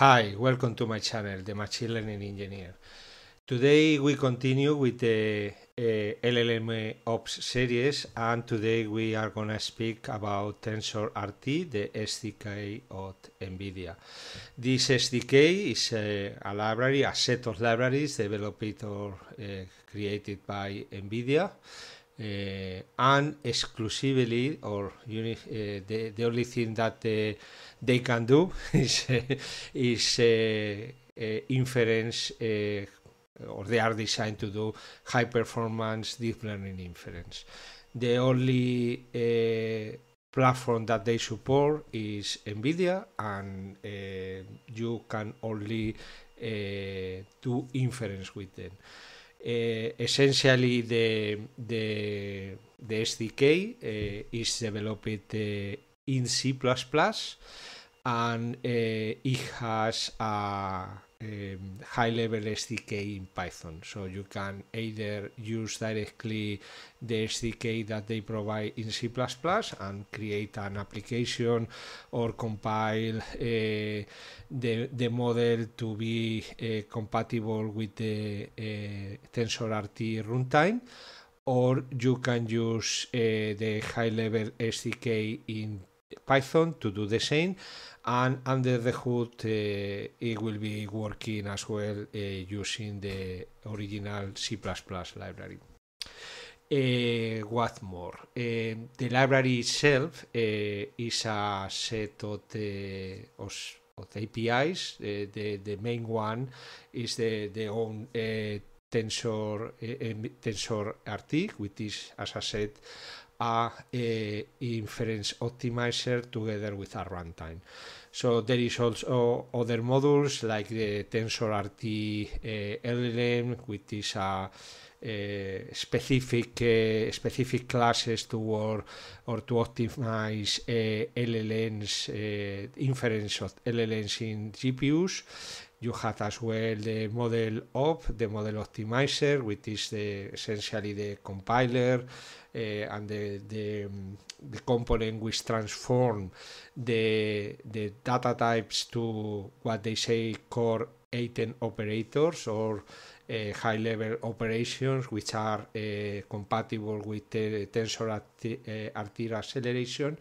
Hi, welcome to my channel, the Machine Learning Engineer. Today we continue with the uh, eh, LLM Ops series and today we are going to speak about TensorRT, the SDK of NVIDIA. This SDK is a, eh, a library, a set of libraries developed or uh, created by NVIDIA. Uh, and exclusively or uh, the, the only thing that the they can do is, eh, is eh, eh, inference or they are designed to do high performance deep learning inference. The only uh, platform that they support is NVIDIA, and uh, you can only uh, do inference with them. essentially, the the the SDK is developed in C++, and eh, it has a high level SDK in Python. So you can either use directly the SDK that they provide in C and create an application or compile uh, the, the model to be uh, compatible with the uh, TensorRT runtime. Or you can use the high level SDK in Python to do the same and under the hood uh, it will be working as well uh, using the original C++ library. Uh, what more? Uh, the library itself uh, is a set of, the, of, of the APIs. Uh, the, the main one is the, the own tensor, tensor which is, as I said, a eh, inference optimizer together with a runtime. So there is also other modules like the TensorRT eh, LLM, which is a uh, specific uh, specific classes to work or to optimize uh, LLMs inference of LLMs in GPUs. You have as well the model op, the model optimizer, which is the, essentially the compiler uh, and the, the, the, component which transform the, the data types to what they say core 18 operators or uh, high level operations which are uh, compatible with the tensor RT eh, acceleration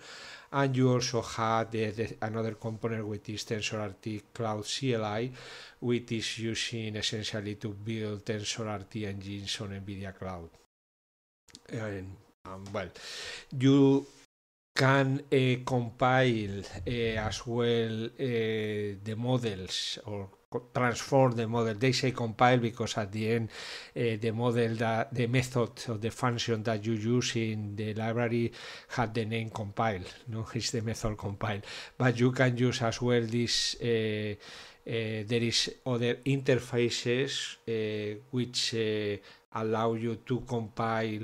and you also had the, the, another component this tensor TensorRT Cloud CLI which is using essentially to build TensorRT engines on NVIDIA Cloud. And, um, well, you can uh, compile uh, as well uh, the models or transform the model. They say compile because at the end uh, the model that the method or the function that you use in the library had the name compile. No, it's the method compile. But you can use as well this. Uh, uh, there is other interfaces which allow you to compile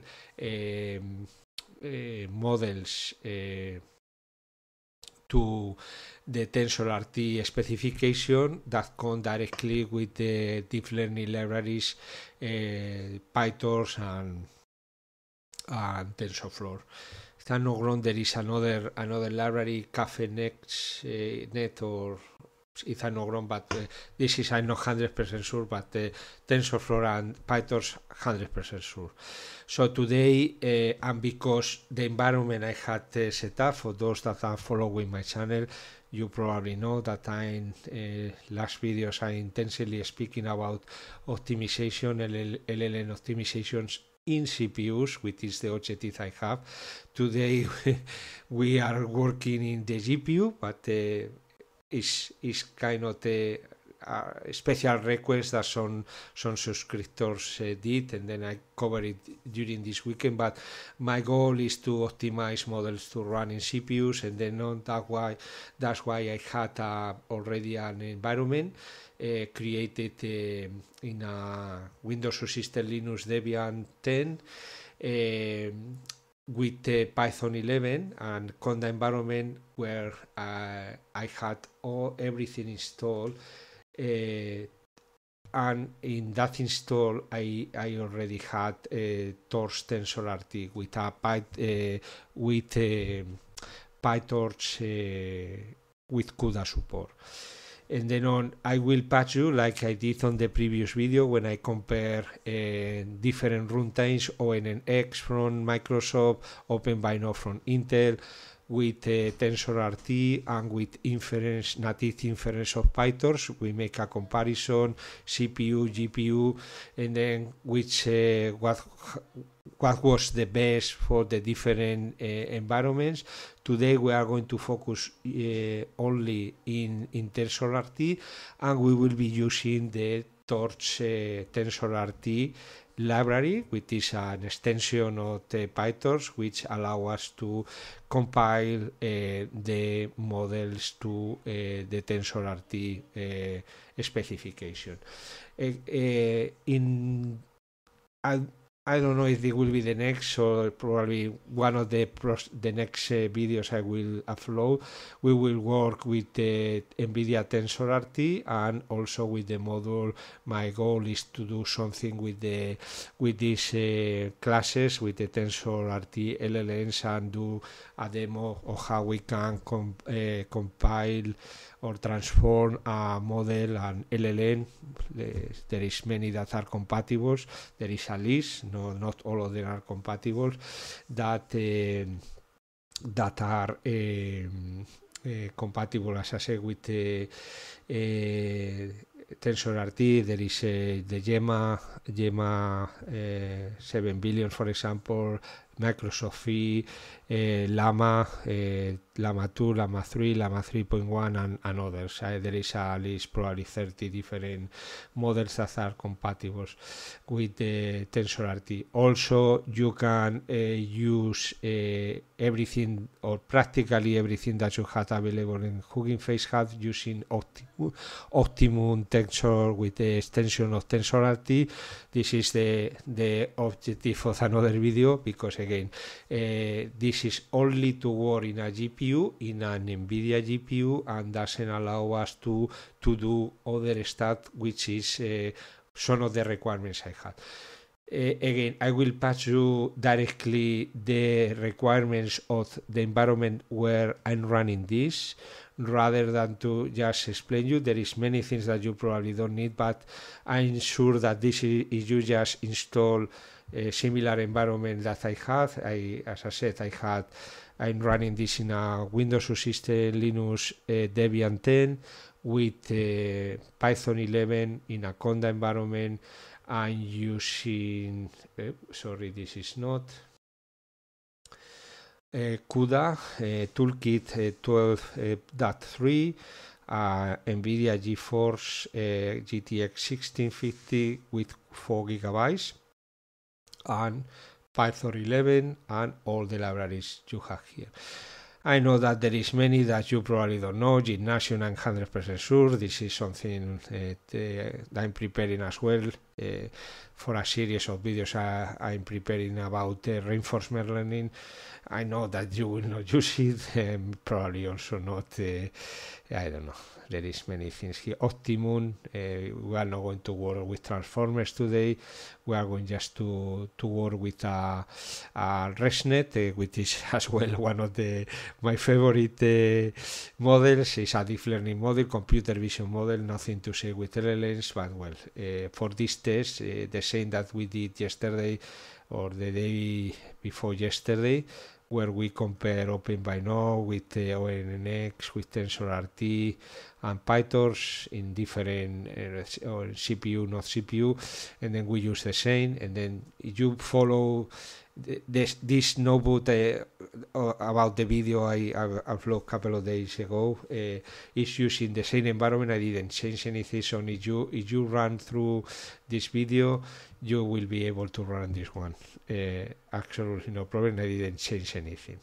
models to the TensorRT specification that come directly with the deep learning libraries, uh, PyTorch and, and TensorFlow. If i there is another another library, caffe, uh, Net or it's I'm but uh, this is I'm not hundred percent sure, but uh, TensorFlow and PyTorch hundred percent sure. So today, uh, and because the environment I had uh, set up for those that are following my channel, you probably know that I'm uh, last videos I intensely speaking about optimization LL, LLN optimizations in CPUs, which is the objective I have. Today we are working in the GPU, but uh, it's, it's kind of the uh, special requests that some some subscribers uh, eh, did, and then I covered it during this weekend. But my goal is to optimize models to run in CPUs, and then on that why that's why I had uh, already an environment eh, created eh, in a Windows System Linux Debian 10 with uh, Python 11 and Conda environment where uh, I had all everything installed uh, and in that install I, I already had a uh, Torch TensorRT with a uh, with a uh, PyTorch uh, with CUDA support. And then on, I will patch you like I did on the previous video when I compare uh, different runtimes ONNX from Microsoft, OpenVINO from Intel, with uh, TensorRT and with inference, native inference of PyTorch. We make a comparison, CPU, GPU, and then which uh, what what was the best for the different uh, environments. Today we are going to focus uh, only in in TensorRT, and we will be using the Torch uh, TensorRT library, which is an extension of PyTorch, which allow us to compile uh, the models to uh, the TensorRT uh, specification. Uh, uh, in I don't know if it will be the next or probably one of the the next uh, videos I will upload. We will work with the NVIDIA TensorRT and also with the model. My goal is to do something with the with these uh, classes with the TensorRT LLMs and do a demo of how we can comp uh, compile or transform a model an LLM. There is many that are compatible. There is a list. No, not all of them are compatible. That eh, that are em, eh, compatible, as I said with eh, TensorRT, there is the Gemma, Gemma 7 billion, for example, Microsoft, uh, Llama, Lama 2, Lama 3, Lama 3.1 and, and, others. Eh, there is at least probably 30 different models that are compatible with the TensorRT. Also you can eh, use eh, everything or practically everything that you have available in Hugging Face Hub using Optimum, Tensor with the extension of TensorRT. This is the, the objective of another video because again this is only to work in a GPU GPU in an NVIDIA GPU and doesn't allow us to, to do other stuff, which is uh, eh, some of the requirements I had. Uh, again, I will pass you directly the requirements of the environment where I'm running this rather than to just explain you. There is many things that you probably don't need, but I'm sure that this is, you just install a eh, similar environment that I had. I, as I said, I had I'm running this in a Windows system, Linux uh, Debian 10 with uh, Python 11 in a Conda environment. I'm using, uh, sorry, this is not. Uh, CUDA uh, Toolkit 12.3, uh, NVIDIA GeForce GTX 1650 with 4 gigabytes, and Python 11 and all the libraries you have here. I know that there is many that you probably don't know. Gymnasium, and 100% sure. This is something uh, that I'm preparing as well uh, for a series of videos I, I'm preparing about uh, reinforcement learning. I know that you will not use it, probably also not. Uh, I don't know. There is many things here. Optimum. Uh, we are not going to work with transformers today. We are going just to to work with a, a ResNet, uh, which is as well one of the my favorite models. It's a deep learning model, computer vision model. Nothing to say with LLMs, but well, for this test, the same that we did yesterday or the day before yesterday where we compare Open by now with uh, ONNX, with TensorRT and PyTorch in different uh, or CPU, not CPU, and then we use the same. And then you follow this, this notebook uh, about the video I, uploaded a couple of days ago uh, is using the same environment. I didn't change anything. So if you if you run through this video, you will be able to run this one. Uh, absolutely no problem. I didn't change anything.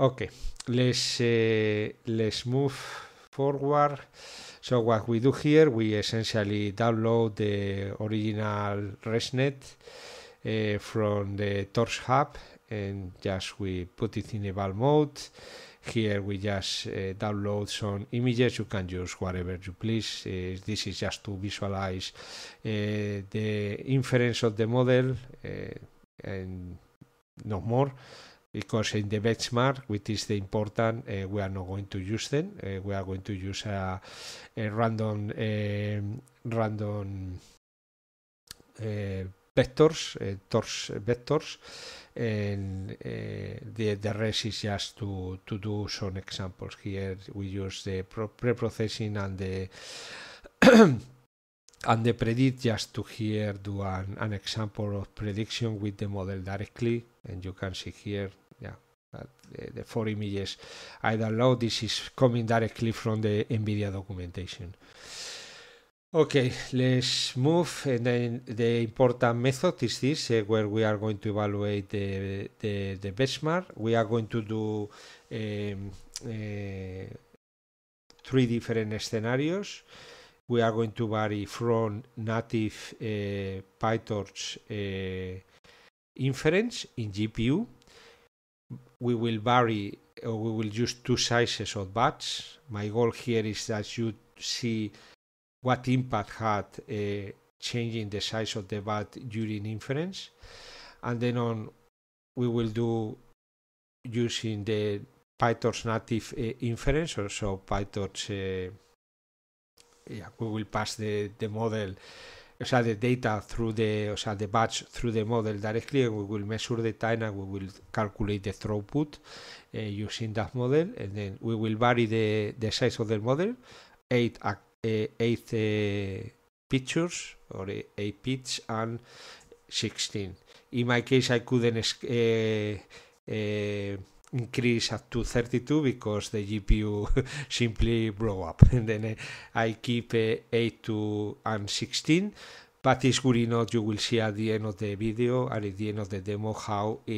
Okay, let's uh, let's move forward. So what we do here, we essentially download the original ResNet uh, from the torch hub and just we put it in eval mode here we just uh, download some images you can use whatever you please uh, this is just to visualize uh, the inference of the model and no more because in the benchmark, which is the important, uh, we are not going to use them. Uh, we are going to use a, a random, uh, random vectors, uh, eh, torse vectors, and eh, the, the rest is just to, to do some examples. Here we use the pre-processing and the and the predict just to here do an, an example of prediction with the model directly and you can see here yeah the, the four images I download this is coming directly from the NVIDIA documentation. Okay, let's move. And eh, then the important method is this, uh, where we are going to evaluate the, the, the benchmark. We are going to do um, uh, three different scenarios. We are going to vary from native uh, PyTorch inference in GPU. We will vary, or we will use two sizes of batch. My goal here is that you see what impact had uh, changing the size of the bat during inference. And then on, we will do using the PyTorch native uh, inference, or so PyTorch, uh, yeah, we will pass the, the model, or the data through the, or the batch through the model directly, and we will measure the time and we will calculate the throughput uh, using that model, and then we will vary the, the size of the model, 8 eh, Eighth eh, Pictures, or A Pitch and 16. In my case, I couldn't eh, eh, increase up to 32 because the GPU simply blow up. And then I keep 8 eh, to and 16 Baptiste Gurinos, you will see at the end of the video and at the end of the demo how uh,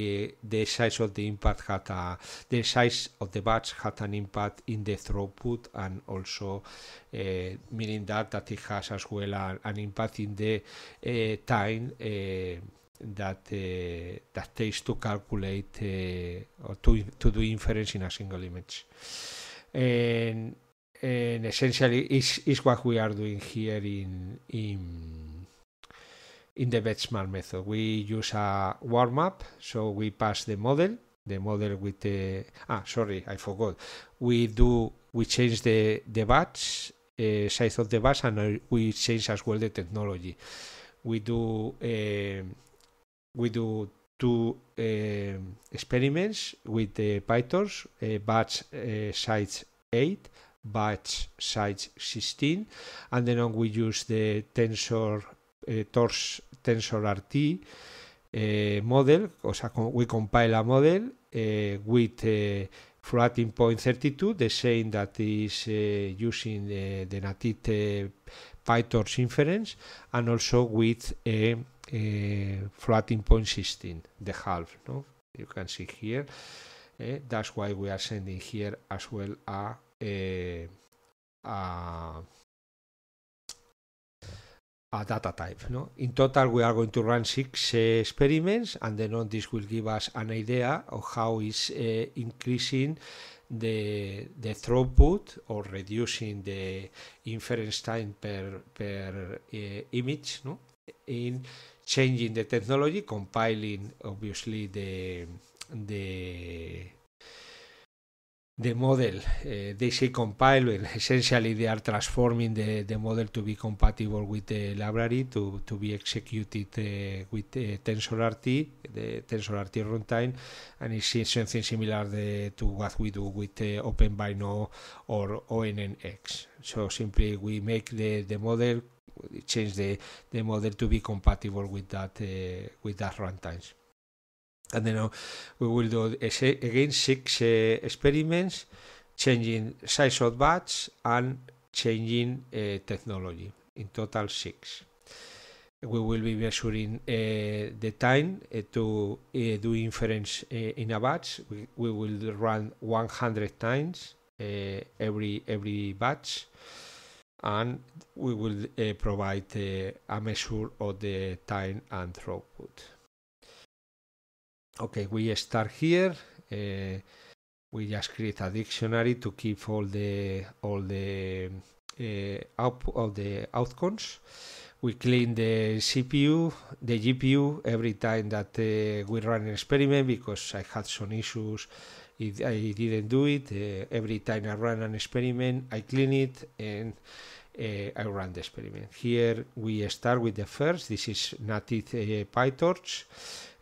the size of the impact had a, the size of the batch had an impact in the throughput and also uh, meaning that that it has as well an, an impact in the uh, time that that takes to calculate or to to do inference in a single image. And and essentially is is what we are doing here in in in the benchmark method. We use a warm up, so we pass the model, the model with the ah sorry, I forgot. We do we change the the batch uh, size of the batch and we change as well the technology. We do uh, we do two uh, experiments with the PyTorch batch size 8 batch size 16 and then we use the tensor eh, Torx TensorRT eh, model, o sea, we compile a model eh, with eh, floating point certitude, the same that is eh, using the, the native PyTorch inference, and also with a, floating point sixteen, the half. No? You can see here. Eh, that's why we are sending here as well a, a, a a data type. No? In total, we are going to run six uh, experiments, and then on this will give us an idea of how is uh, increasing the the throughput or reducing the inference time per per uh, image. No? In changing the technology, compiling obviously the the the model, uh, they say compile, eh, essentially they are transforming the, the model to be compatible with the library to, to be executed uh, with uh, TensorRT, the TensorRT runtime, and it's something similar the, to what we do with uh, OpenBino or ONNX. So simply we make the, the model, change the, the model to be compatible with that, with that runtimes and then we will do again six eh, experiments changing size of batch and changing eh, technology in total six we will be measuring uh, the time uh, to uh, do inference in a batch. We, we, will run 100 times every every batch, and we will provide a measure of the time and throughput okay we start here uh, we just create a dictionary to keep all the all the uh, output all the outcomes we clean the CPU, the GPU every time that uh, we run an experiment because I had some issues if I didn't do it. Uh, every time I run an experiment, I clean it and uh, I run the experiment. Here we start with the first. This is native uh, PyTorch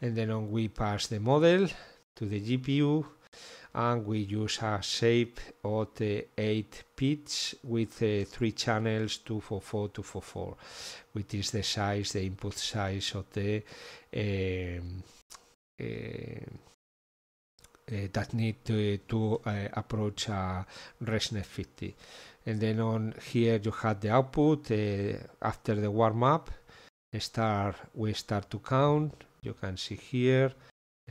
and then on we pass the model to the GPU and we use a shape of the 8 bits with uh, 3 channels 244 244 which is the size the input size of the um, uh, uh, that need to, to uh, approach a ResNet 50 and then on here you have the output uh, after the warm-up start we start to count you can see here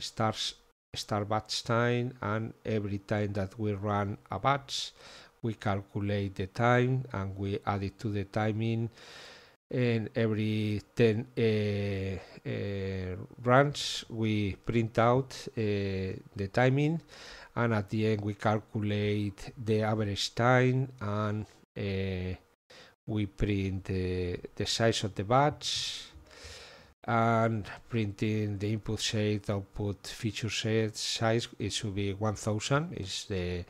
starts star batch time and every time that we run a batch we calculate the time and we add it to the timing and every 10 uh, uh, runs we print out uh, the timing and at the end we calculate the average time and we print the size of the batch and printing the input shade, output feature shade size, it should be 1000 is the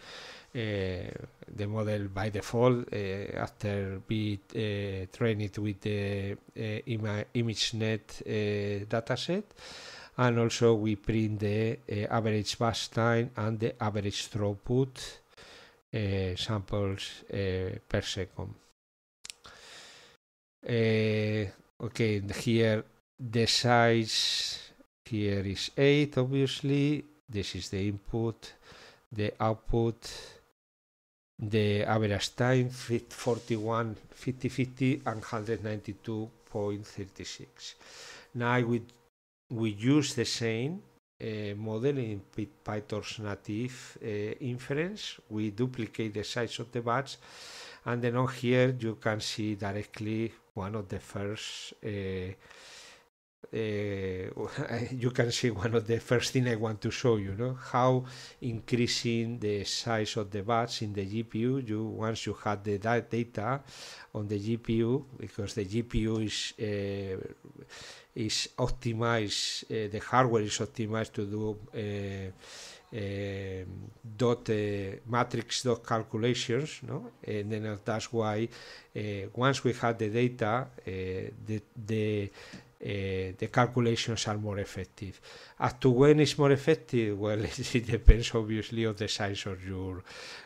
uh, the model by default uh, after we uh, train it with the uh, ImageNet uh, dataset and also we print the uh, average bus time and the average throughput samples per second. okay, here the size here is 8 obviously this is the input the output the average time 41 50 50 and 192.36 now we we use the same uh, model in pytorch native uh, inference we duplicate the size of the batch and then on here you can see directly one of the first uh, Eh, you can see one of the first thing I want to show you, no? how increasing the size of the batch in the GPU. You once you have the data on the GPU, because the GPU is eh, is optimized, uh, the hardware is optimized to do uh, uh, dot matrix dot calculations, no? And then uh, that's why once we had the data, the the uh, the calculations are more effective. As to when it's more effective, well, it depends obviously on the size of your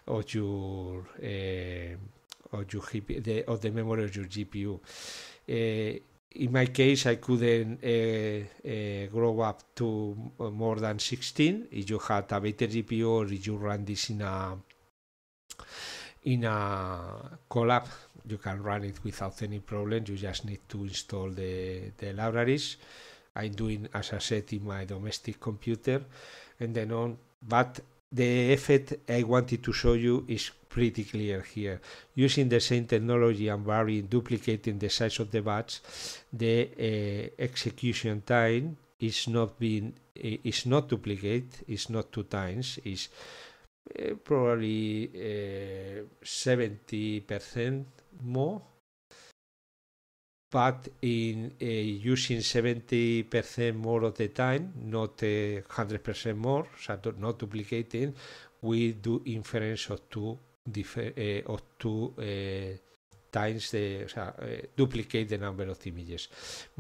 of your uh, of your the, of the memory of your GPU. Uh, eh, in my case, I couldn't grow up to more than 16. If you had a better GPU or if you run this in a in a collab you can run it without any problem you just need to install the, the libraries i'm doing as i said in my domestic computer and then on but the effect i wanted to show you is pretty clear here using the same technology and varying duplicating the size of the batch the uh, execution time is not being eh, is not duplicate is not two times is Eh, probably 70% eh, more. But in eh, using 70% more of the time, not 100% more, so not duplicating, we do inference of two, of two times the o sea, uh, duplicate the number of images,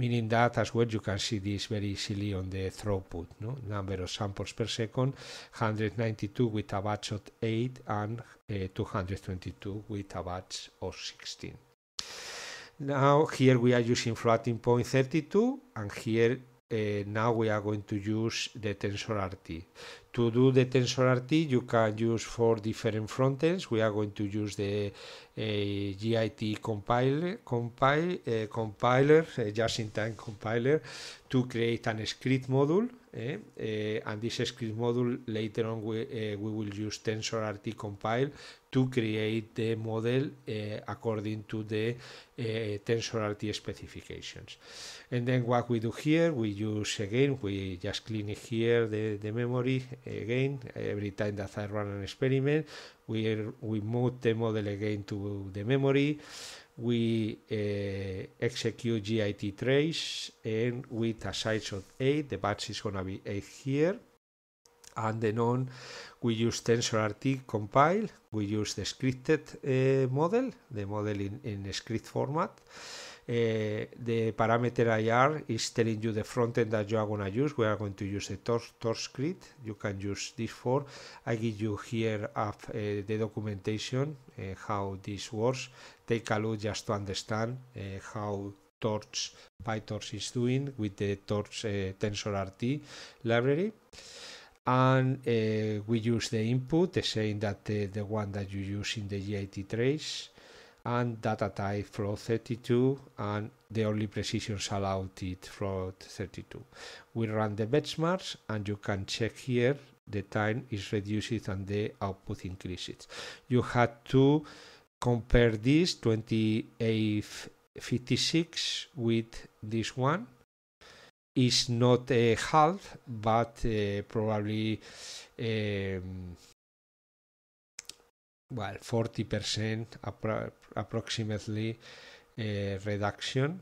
meaning that as well you can see this very easily on the throughput no? number of samples per second, 192 with a batch of 8 and uh, eh, 222 with a batch of 16. Now here we are using floating point 32 and here uh, now we are going to use the tensor RT to do the tensor RT, you can use four different frontends. We are going to use the uh, GIT compiler, compile, uh, compiler, just-in-time compiler, to create an script module Eh? eh, and this script module later on we, uh, we will use TensorRT compile to create the model uh, according to the uh, TensorRT specifications. And then what we do here, we use again, we just clean here the, the memory again, every time that I run an experiment, we, we move the model again to the memory, we uh, execute git trace and with a size of 8 the batch is going to be 8 here and then on we use tensorrt compile we use the scripted uh, model the model in, in script format Eh, the parameter IR is telling you the frontend that you are going to use. We are going to use a tor torch script. You can use this for. I give you here up uh, eh, the documentation uh, how this works. Take a look just to understand how Torch PyTorch is doing with the Torch TensorRT library. And we use the input, the same that the one that you use in the GIT trace and data type float 32 and the only precisions allowed it float 32. We run the benchmarks and you can check here the time is reduced and the output increases. You had to compare this 2856 with this one. Is not a half, but uh, probably um, well 40% approximately eh, reduction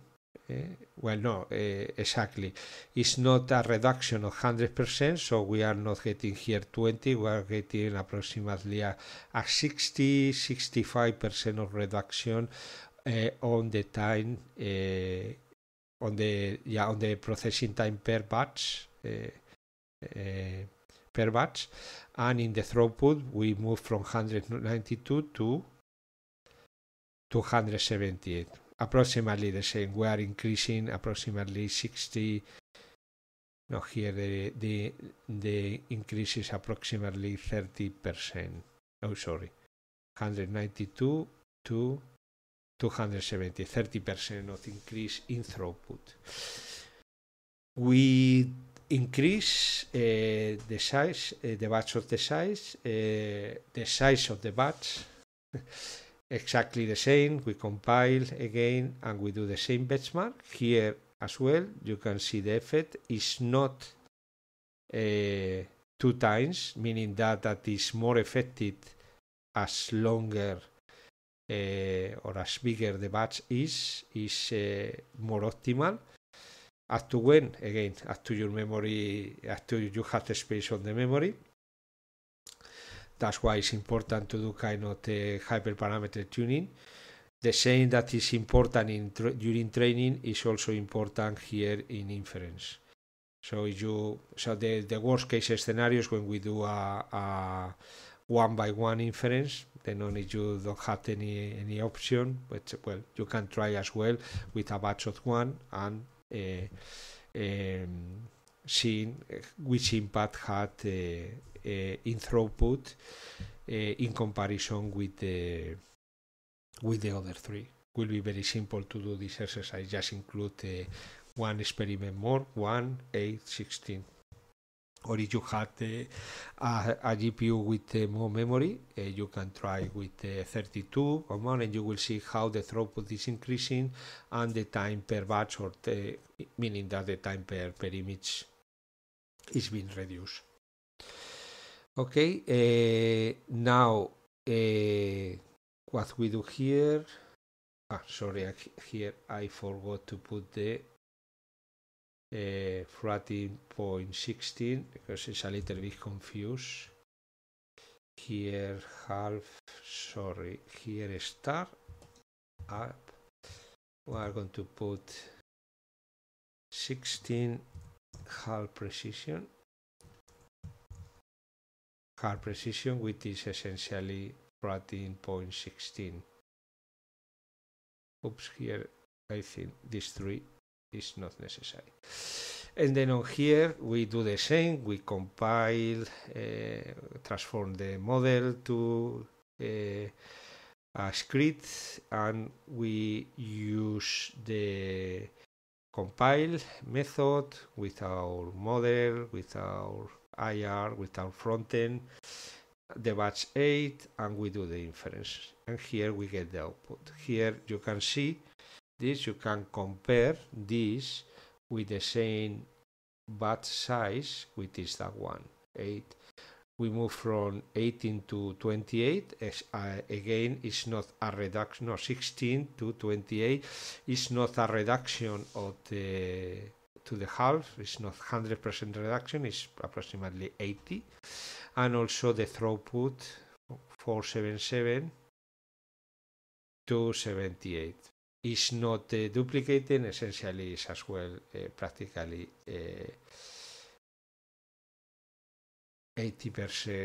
eh? well no eh, exactly it's not a reduction of 100% so we are not getting here 20 we are getting approximately a, a 60 65% of reduction on the time on the yeah on the processing time per batch per batch and in the throughput we move from 192 to 278 approximately the same we are increasing approximately 60 no here the the, the increase is approximately 30 percent oh sorry 192 to 270 30 percent of increase in throughput we increase uh, the size uh, the batch of the size uh, the size of the batch exactly the same. We compile again and we do the same benchmark here as well. You can see the effect is not uh, two times, meaning that that is more affected as longer uh, or as bigger the batch is, is uh, more optimal. Up to when? Again, up to your memory, up to you have the space on the memory. That's why it's important to do kind of the hyperparameter tuning. The same that is important in tra during training is also important here in inference. So you so the, the worst case scenario is when we do a, a one by one inference, then only you don't have any any option. But well, you can try as well with a batch of one and uh, um, seeing which impact had uh, uh, in throughput uh, in comparison with the with the other three. Will be very simple to do this exercise. Just include uh, one experiment more, one, eight, sixteen. Or if you had uh, a, a, GPU with uh, more memory, uh, you can try with 32 or more, and you will see how the throughput is increasing and the time per batch, or the, meaning that the time per, per image is being reduced. Okay, uh, now uh, what we do here. Ah, sorry, I, here I forgot to put the uh, eh, floating point 16 because it's a little bit confused. Here half, sorry, here star up. We are going to put 16 half precision hard precision, which is essentially thirteen point sixteen. Oops, here I think this 3 is not necessary. And then on here we do the same, we compile, uh, transform the model to uh, a script and we use the compile method with our model, with our IR with our front end, the batch 8, and we do the inference. And here we get the output. Here you can see this, you can compare this with the same batch size, which is that one, 8. We move from 18 to 28. As, uh, again, it's not a reduction, no, 16 to 28. It's not a reduction of the to the half. It's not 100% reduction, it's approximately 80. And also the throughput 477 to 78 is not uh, duplicating essentially is as well uh, practically 80%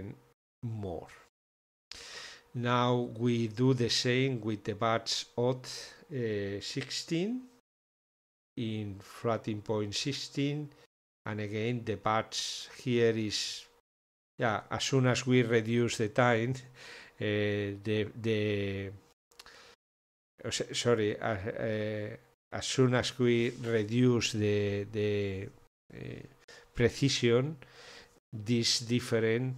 uh, more now we do the same with the batch odd uh, 16 in floating point 16 and again the patch here is yeah as soon as we reduce the time uh, the the sorry uh, uh, as soon as we reduce the the uh, precision this different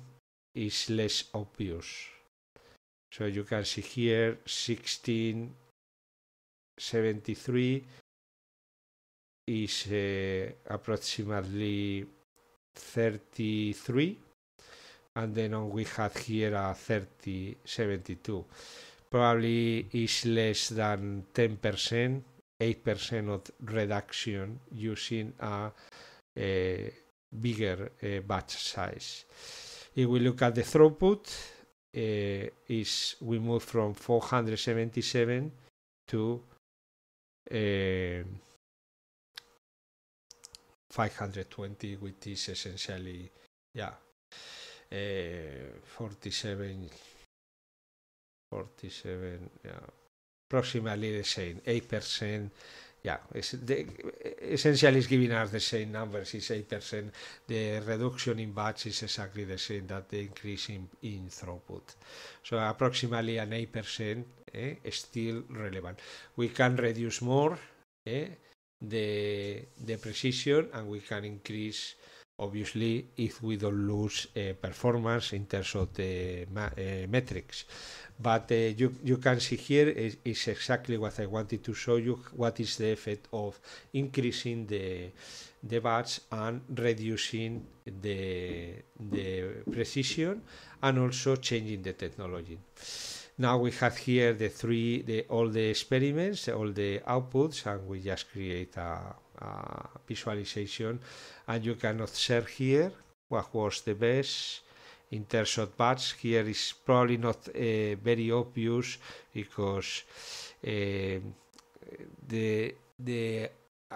is less obvious so you can see here 16 73 is approximately 33 and then on we had here a 3072 probably is less than 10% 8% of reduction using a, a eh, bigger uh, batch size if we look at the throughput uh, is we move from 477 to uh, 520 which is essentially yeah uh, 47 47 yeah approximately the same 8% yeah, it's the, essentially it's giving us the same numbers, it's 8%. The reduction in batch is exactly the same that the increase in, in throughput. So approximately an 8% eh, is still relevant. We can reduce more, eh, the the precision and we can increase obviously if we don't lose uh, performance in terms of the uh, metrics but uh, you, you can see here is, is, exactly what I wanted to show you what is the effect of increasing the the batch and reducing the the precision and also changing the technology now we have here the three the all the experiments all the outputs and we just create a, a visualization and you can observe here what was the best in terms of batch here is probably not uh, very obvious because uh, the the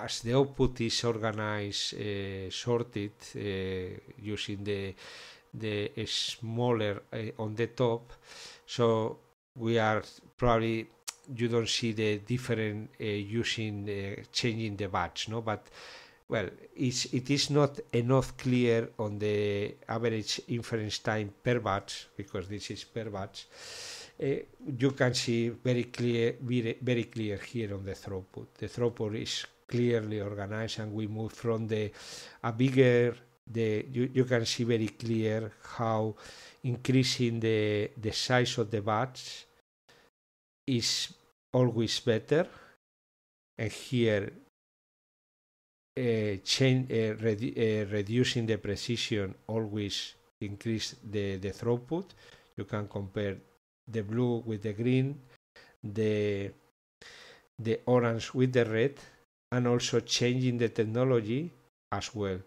as the output is organized uh, sorted uh, using the the smaller uh, on the top so we are probably you don't see the different uh, using uh, changing the batch no but well it's it is not enough clear on the average inference time per batch because this is per batch uh, you can see very clear very, very clear here on the throughput the throughput is clearly organized and we move from the a bigger the you, you can see very clear how increasing the, the size of the batch is always better. And here, uh, uh, redu- uh, reducing the precision always increase the, the throughput. You can compare the blue with the green, the, the orange with the red, and also changing the technology as well.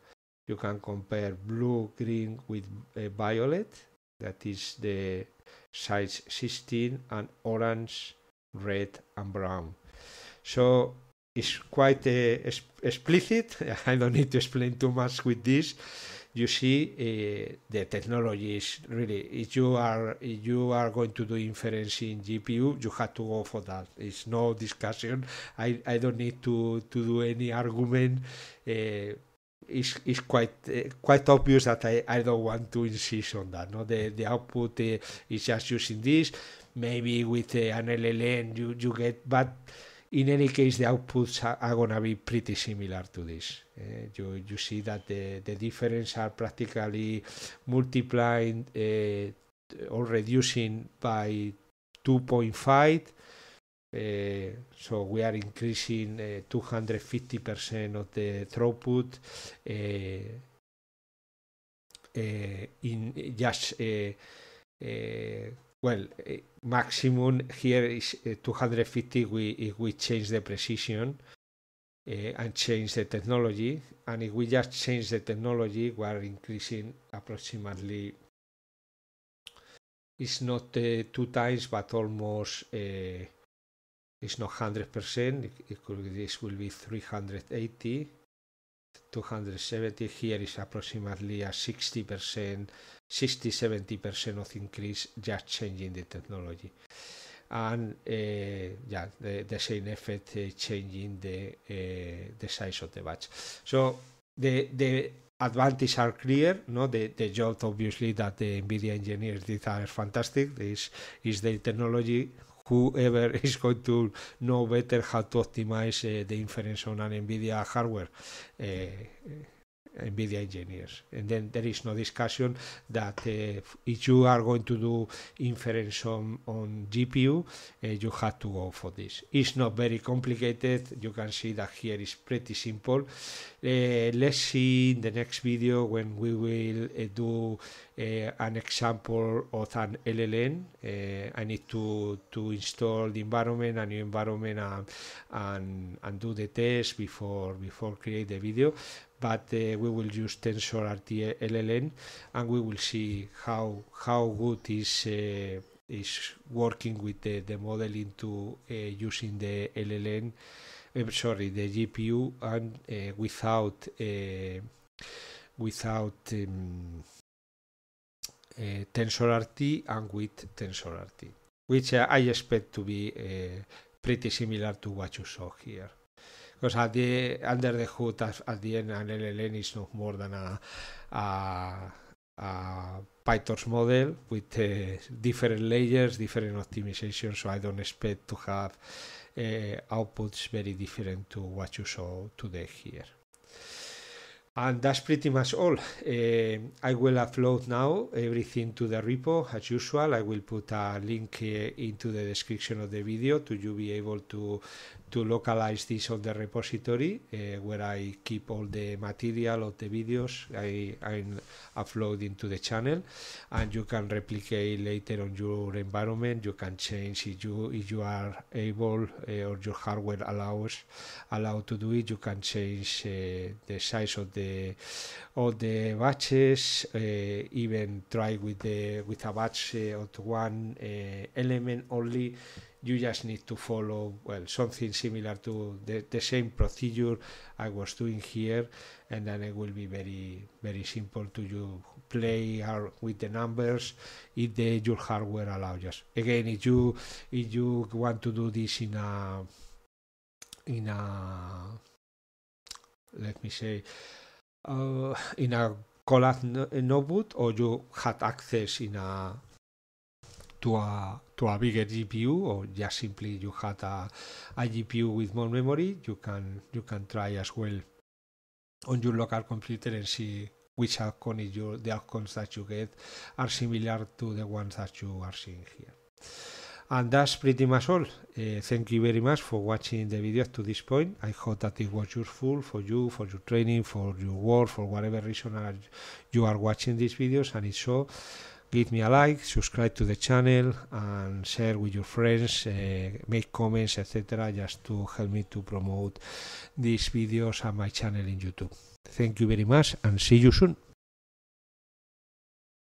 You can compare blue, green with uh, violet, that is the size 16 and orange red and brown so it's quite uh, explicit i don't need to explain too much with this you see uh, the technology is really if you are if you are going to do inference in GPU you have to go for that it's no discussion I, I don't need to to do any argument uh, is, is quite uh, quite obvious that I, I don't want to insist on that. No, the the output uh, is just using this. Maybe with uh, an LLM you you get, but in any case the outputs are, are gonna be pretty similar to this. you you see that the the difference are practically multiplying or reducing by 2.5 Eh, so we are increasing 250% eh, of the throughput eh, in just well maximum here is 250 we, if we change the precision and change the technology. And if we just change the technology, we are increasing approximately, it's not uh, two times, but almost uh, is not 100%, it, could, this will be 380, 270, here is approximately a 60%, 60-70% of increase just changing the technology. And uh, yeah, the, the, same effect uh, changing the, uh, the size of the batch. So the, the advantages are clear. No, the, the job obviously that the NVIDIA engineers did are fantastic. This is the technology whoever is going to know better how to optimize eh, the inference on an NVIDIA hardware. Eh, eh, NVIDIA uh, engineers. And then there is no discussion that uh, if you are going to do inference on, on GPU, uh, you have to go for this. It's not very complicated. You can see that here is pretty simple. Uh, let's see in the next video when we will uh, do uh, an example of an LLN. I need to, to install the environment, a new environment, and, and, and do the test before, before create the video but uh, we will use TensorRT lln and we will see how how good is uh, is working with the, the model into uh, using the LLM, eh, sorry, the GPU and uh, without uh, without um, uh, TensorRT and with TensorRT, which I expect to be pretty similar to what you saw here because at the under the hood, at, at the end, an LLN is no more than a, a, a PyTorch model with uh, different layers, different optimizations. So I don't expect to have uh, outputs very different to what you saw today here. And that's pretty much all. Uh, I will upload now everything to the repo as usual. I will put a link uh, into the description of the video to you be able to to localize this on the repository uh, where I keep all the material of the videos I, I'm uploading to the channel and you can replicate later on your environment you can change if you if you are able uh, or your hardware allows allow to do it you can change uh, the size of the of the batches uh, even try with the with a batch uh, of one uh, element only you just need to follow well something similar to the, the same procedure I was doing here and then it will be very very simple to you play with the numbers if the, your hardware allows us again if you if you want to do this in a in a let me say uh, in a collab notebook or you had access in a to a to a bigger GPU or just simply you had a, a GPU with more memory, you can you can try as well on your local computer and see which outcome is your the outcomes that you get are similar to the ones that you are seeing here. And that's pretty much all. Uh, thank you very much for watching the video to this point. I hope that it was useful for you, for your training, for your work, for whatever reason you are watching these videos. And if so, give me a like, subscribe to the channel, and share with your friends, uh, make comments, etc., just to help me to promote these videos and my channel in YouTube. Thank you very much, and see you soon.